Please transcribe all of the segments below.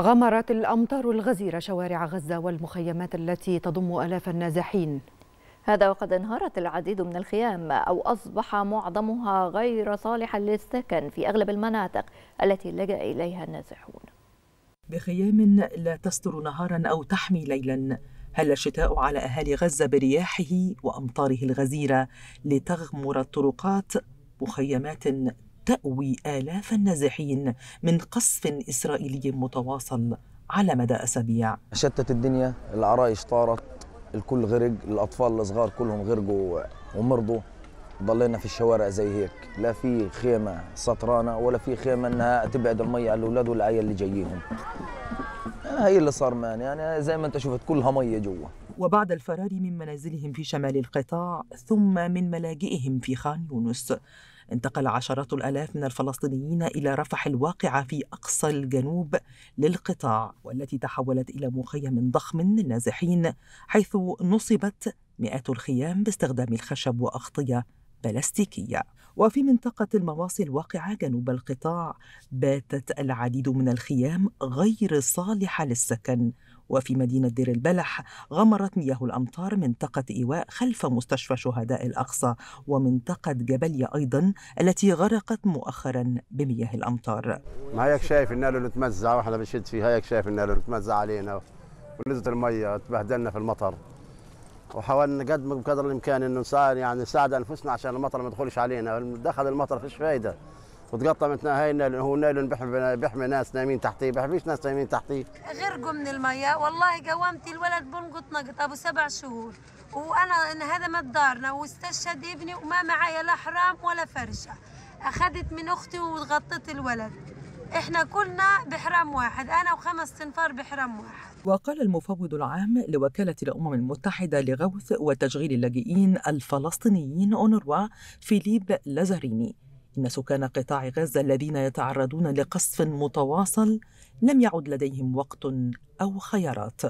غمرت الأمطار الغزيرة شوارع غزة والمخيمات التي تضم آلاف النازحين هذا وقد انهارت العديد من الخيام أو أصبح معظمها غير صالحا للسكن في أغلب المناطق التي لجأ إليها النازحون بخيام لا تستر نهارا أو تحمي ليلا هل الشتاء على أهالي غزة برياحه وأمطاره الغزيرة لتغمر الطرقات مخيمات تأوي آلاف النازحين من قصف إسرائيلي متواصل على مدى أسابيع شتت الدنيا العرايش طارت الكل غرق الأطفال الصغار كلهم غرقوا ومرضوا ضلينا في الشوارع زي هيك لا في خيمة سطرانة ولا في خيمة أنها تبعد المية على الأولاد والعيال اللي جايينهم هي اللي صار مان يعني زي ما أنت شفت كلها مية جوا وبعد الفرار من منازلهم في شمال القطاع ثم من ملاجئهم في خان يونس انتقل عشرات الآلاف من الفلسطينيين إلى رفح الواقعة في أقصى الجنوب للقطاع والتي تحولت إلى مخيم ضخم للنازحين حيث نصبت مئات الخيام باستخدام الخشب وأغطية بلاستيكية وفي منطقة المواصي الواقعة جنوب القطاع باتت العديد من الخيام غير صالحة للسكن وفي مدينة دير البلح غمرت مياه الأمطار منطقة إيواء خلف مستشفى شهداء الأقصى ومنطقة جبلية أيضا التي غرقت مؤخرا بمياه الأمطار ما هيك شايف النار اللي تمزع وإحنا بنشد فيه هيك شايف النار اللي تمزع علينا ونزلت المية تبهدلنا في المطر وحاولنا نقدم بقدر الامكان انه نساعد يعني نساعد انفسنا عشان المطر ما يدخلش علينا دخل المطر فيش فايده وتقطع من هاي النايلون هو نايلون بيحمي بيحمي ناس نايمين تحتيه بيحميش ناس نايمين تحتيه غرقوا من المية والله قومت الولد بنقط نقط ابو سبع شهور وانا هذا ما دارنا واستشهد ابني وما معي لا حرام ولا فرشه اخذت من اختي وغطيت الولد احنا كلنا بحرام واحد انا وخمس تنفار بحرام واحد وقال المفوض العام لوكالة الأمم المتحدة لغوث وتشغيل اللاجئين الفلسطينيين أونروا فيليب لازاريني إن سكان قطاع غزة الذين يتعرضون لقصف متواصل لم يعد لديهم وقت أو خيارات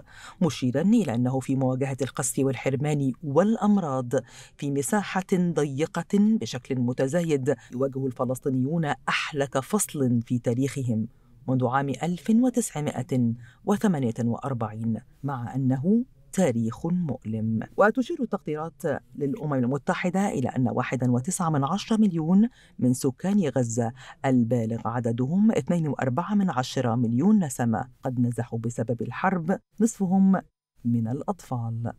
مشيرا إلى أنه في مواجهة القسط والحرمان والأمراض في مساحة ضيقة بشكل متزايد يواجه الفلسطينيون أحلك فصل في تاريخهم منذ عام 1948 مع أنه تاريخ مؤلم وتشير التقديرات للأمم المتحدة إلى أن 1.9 من عشرة مليون من سكان غزة البالغ عددهم 2.4 من عشرة مليون نسمة قد نزحوا بسبب الحرب نصفهم من الأطفال